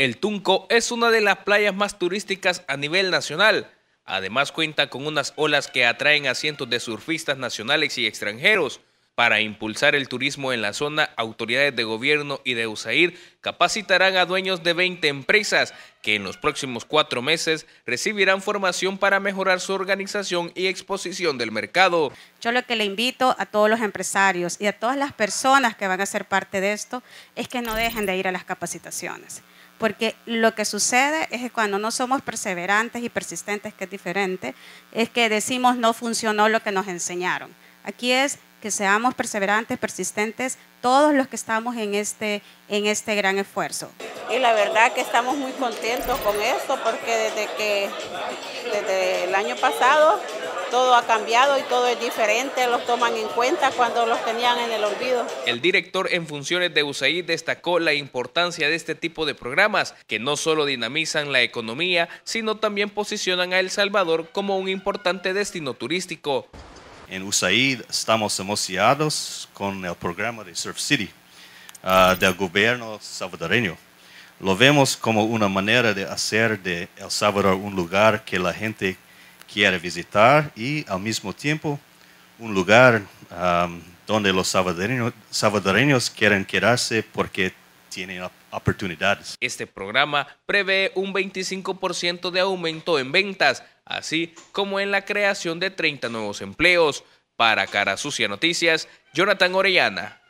El Tunco es una de las playas más turísticas a nivel nacional. Además cuenta con unas olas que atraen a cientos de surfistas nacionales y extranjeros. Para impulsar el turismo en la zona, autoridades de gobierno y de USAID capacitarán a dueños de 20 empresas que en los próximos cuatro meses recibirán formación para mejorar su organización y exposición del mercado. Yo lo que le invito a todos los empresarios y a todas las personas que van a ser parte de esto es que no dejen de ir a las capacitaciones porque lo que sucede es que cuando no somos perseverantes y persistentes, que es diferente, es que decimos no funcionó lo que nos enseñaron. Aquí es que seamos perseverantes, persistentes, todos los que estamos en este, en este gran esfuerzo. Y la verdad que estamos muy contentos con esto porque desde que desde el año pasado todo ha cambiado y todo es diferente, los toman en cuenta cuando los tenían en el olvido. El director en funciones de USAID destacó la importancia de este tipo de programas que no solo dinamizan la economía, sino también posicionan a El Salvador como un importante destino turístico. En USAID estamos emocionados con el programa de Surf City ah, del gobierno salvadoreño. Lo vemos como una manera de hacer de El Salvador un lugar que la gente quiere visitar y al mismo tiempo un lugar ah, donde los salvadoreños, salvadoreños quieren quedarse porque tienen la este programa prevé un 25% de aumento en ventas, así como en la creación de 30 nuevos empleos. Para Cara Sucia Noticias, Jonathan Orellana.